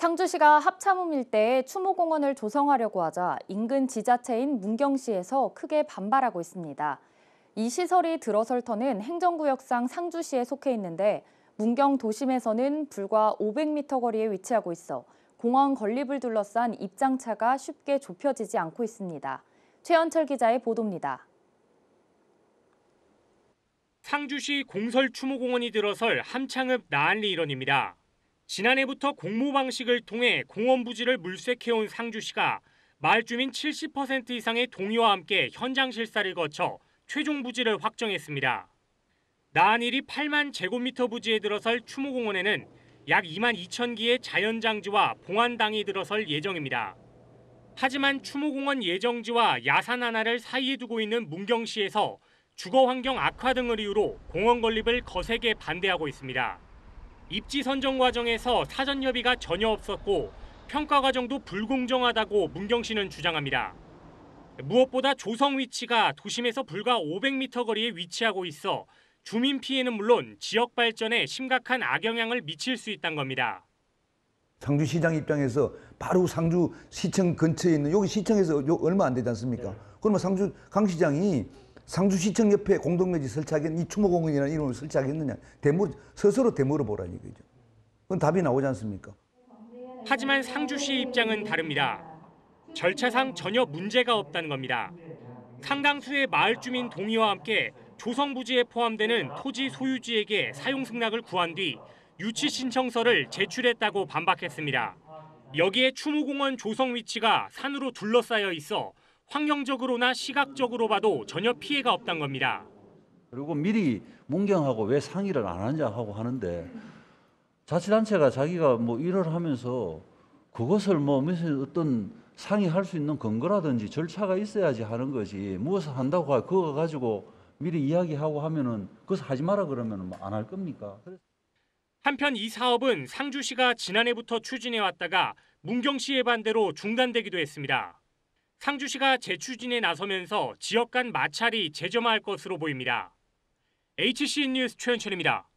상주시가 합참음 일대에 추모공원을 조성하려고 하자 인근 지자체인 문경시에서 크게 반발하고 있습니다. 이 시설이 들어설 터는 행정구역상 상주시에 속해 있는데 문경 도심에서는 불과 500m 거리에 위치하고 있어 공원 건립을 둘러싼 입장차가 쉽게 좁혀지지 않고 있습니다. 최현철 기자의 보도입니다. 상주시 공설추모공원이 들어설 함창읍 나한리 일원입니다. 지난해부터 공모 방식을 통해 공원 부지를 물색해온 상주시가 마을 주민 70% 이상의 동의와 함께 현장 실사를 거쳐 최종 부지를 확정했습니다. 나한일이 8만 제곱미터 부지에 들어설 추모공원에는 약 2만 2천 개의 자연장지와 봉안당이 들어설 예정입니다. 하지만 추모공원 예정지와 야산 하나를 사이에 두고 있는 문경시에서 주거 환경 악화 등을 이유로 공원 건립을 거세게 반대하고 있습니다. 입지 선정 과정에서 사전 협의가 전혀 없었고 평가 과정도 불공정하다고 문경 씨는 주장합니다. 무엇보다 조성 위치가 도심에서 불과 500m 거리에 위치하고 있어 주민 피해는 물론 지역 발전에 심각한 악영향을 미칠 수 있다는 겁니다. 상주시장 입장에서 바로 상주 시청 근처에 있는 여기 시청에서 얼마 안 되지 않습니까? 네. 그러면 상주 강시장이 상주시청 옆에 공동묘지 설치하겠, 이 추모공원이라는 이름을 설치하겠느냐. 대물, 스스로 대물어 보라 니그죠 그건 답이 나오지 않습니까? 하지만 상주시 입장은 다릅니다. 절차상 전혀 문제가 없다는 겁니다. 상당수의 마을 주민 동의와 함께 조성 부지에 포함되는 토지 소유지에게 사용 승낙을 구한 뒤 유치 신청서를 제출했다고 반박했습니다. 여기에 추모공원 조성 위치가 산으로 둘러싸여 있어 환경적으로나 시각적으로 봐도 전혀 피해가 없단 겁니다. 그리고 미리 문경하고 왜 상의를 안 하냐 하고 하는데 자치단체가 자기가 뭐 일을 하면서 그것을 뭐 무슨 어떤 상의할 수 있는 근거라든지 절차가 있어야지 하는 거지 무엇을 한다고 그거 가지고 미리 이야기하고 하면은 그것 하지 마라 그러면 뭐안할 겁니까? 한편 이 사업은 상주시가 지난해부터 추진해 왔다가 문경시의 반대로 중단되기도 했습니다. 상주시가 재추진에 나서면서 지역 간 마찰이 재점화할 것으로 보입니다. HCN 뉴스 최현철입니다.